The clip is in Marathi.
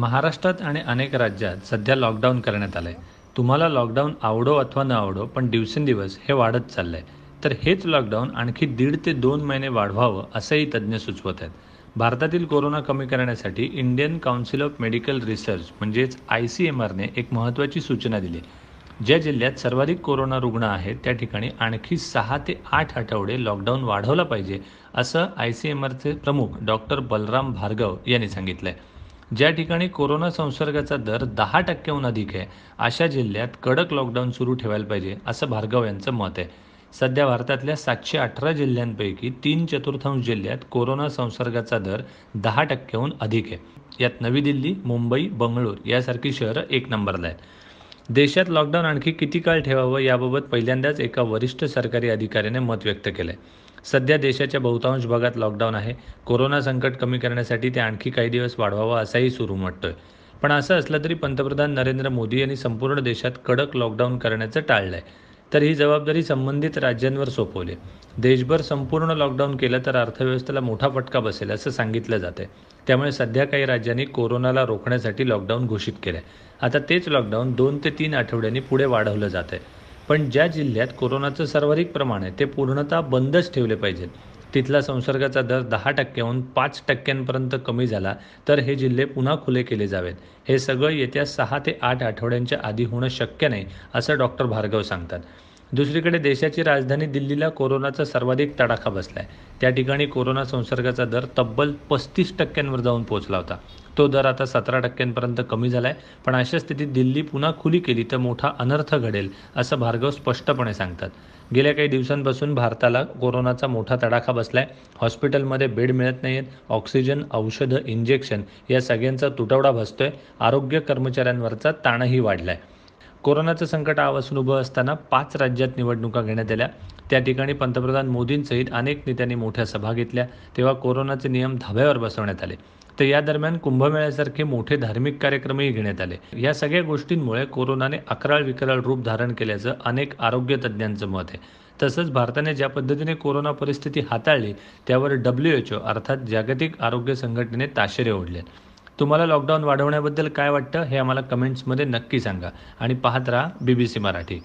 महाराष्ट्रात आणि अनेक राज्यात सध्या लॉकडाऊन करण्यात आलं आहे तुम्हाला लॉकडाऊन आवडो अथवा न आवडो पण दिवसेंदिवस हे वाढत चाललं आहे तर हेच लॉकडाऊन आणखी दीड ते दोन महिने वाढवावं असंही तज्ज्ञ सुचवत आहेत भारतातील कोरोना कमी करण्यासाठी Indian Council of Medical Research म्हणजेच आय सी एम आरने एक महत्त्वाची सूचना दिली ज्या जिल्ह्यात सर्वाधिक कोरोना रुग्ण आहेत त्या ठिकाणी आणखी सहा ते आठ आठवडे लॉकडाऊन वाढवला पाहिजे असं आय सी एम आरचे प्रमुख डॉक्टर बलराम भार्गव यांनी सांगितलं आहे ज्या ठिकाणी कोरोना संसर्गाचा दर दहा टक्क्याहून अधिक आहे अशा जिल्ह्यात कडक लॉकडाऊन सुरू ठेवायला पाहिजे असं भार्गव यांचं मत आहे सध्या भारतातल्या सातशे अठरा जिल्ह्यांपैकी तीन चतुर्थांश जिल्ह्यात कोरोना संसर्गाचा दर दहा टक्क्याहून अधिक आहे यात नवी दिल्ली मुंबई बंगळूर यासारखी शहरं एक नंबरला आहेत देशात लॉकडाऊन आणखी किती काळ ठेवावं याबाबत पहिल्यांदाच एका वरिष्ठ सरकारी अधिकाऱ्याने मत व्यक्त केलंय सध्या देशाच्या बहुतांश भागात लॉकडाऊन आहे कोरोना संकट कमी करण्यासाठी ते आणखी काही दिवस वाढवावं असाही सुरू म्हणतोय पण असं असलं तरी पंतप्रधान नरेंद्र मोदी यांनी संपूर्ण देशात कडक लॉकडाऊन करण्याचं टाळलंय आहे तर ही जबाबदारी संबंधित राज्यांवर सोपवली देशभर संपूर्ण लॉकडाऊन केलं तर अर्थव्यवस्थेला मोठा फटका बसेल असं सांगितलं जातं त्यामुळे सध्या काही राज्यांनी कोरोनाला रोखण्यासाठी लॉकडाऊन घोषित केलं आहे आता तेच लॉकडाऊन दोन ते तीन आठवड्यांनी पुढे वाढवलं जात आहे पण ज्या जिल्ह्यात कोरोनाचं सर्वाधिक प्रमाण आहे ते पूर्णतः बंदच ठेवले पाहिजेत तिथला संसर्गाचा दर दहा टक्क्याहून पाच टक्क्यांपर्यंत कमी झाला तर हे जिल्हे पुन्हा खुले केले जावेत हे सगळं येत्या सहा ते आठ आठवड्यांच्या आधी होणं शक्य नाही असं डॉक्टर भार्गव सांगतात दुसरीकडे देशाची राजधानी दिल्लीला कोरोनाचा सर्वाधिक तडाखा बसला आहे त्या ठिकाणी कोरोना संसर्गाचा दर तब्बल पस्तीस टक्क्यांवर जाऊन पोहोचला होता तो दर आता सतरा टक्क्यांपर्यंत कमी झाला आहे पण अशा स्थितीत दिल्ली पुन्हा खुली केली तर मोठा अनर्थ घडेल असं भार्गव स्पष्टपणे सांगतात गेल्या काही दिवसांपासून भारताला कोरोनाचा मोठा तडाखा बसलाय हॉस्पिटलमध्ये बेड मिळत नाही आहेत ऑक्सिजन औषधं इंजेक्शन या सगळ्यांचा तुटवडा भासतोय आरोग्य कर्मचाऱ्यांवरचा ताणही वाढलाय कोरोनाचं संकट आवासून उभं असताना पाच राज्यात निवडणुका घेण्यात आल्या त्या ठिकाणी पंतप्रधान मोदींसहित अनेक नेत्यांनी मोठ्या सभा घेतल्या तेव्हा कोरोनाचे नियम धाब्यावर बसवण्यात आले तर या दरम्यान कुंभमेळ्यासारखे मोठे धार्मिक कार्यक्रमही घेण्यात आले या सगळ्या गोष्टींमुळे कोरोनाने अकराळ विकराळ रूप धारण केल्याचं अनेक आरोग्य तज्ज्ञांचं मत आहे तसंच भारताने ज्या पद्धतीने कोरोना परिस्थिती हाताळली त्यावर डब्ल्यू एच ओ अर्थात जागतिक आरोग्य संघटनेने ताशेरे ओढले तुम्हाला लॉकडाऊन वाढवण्याबद्दल काय वाटतं हे आम्हाला कमेंट्समध्ये नक्की सांगा आणि पाहत राहा बी बी सी मराठी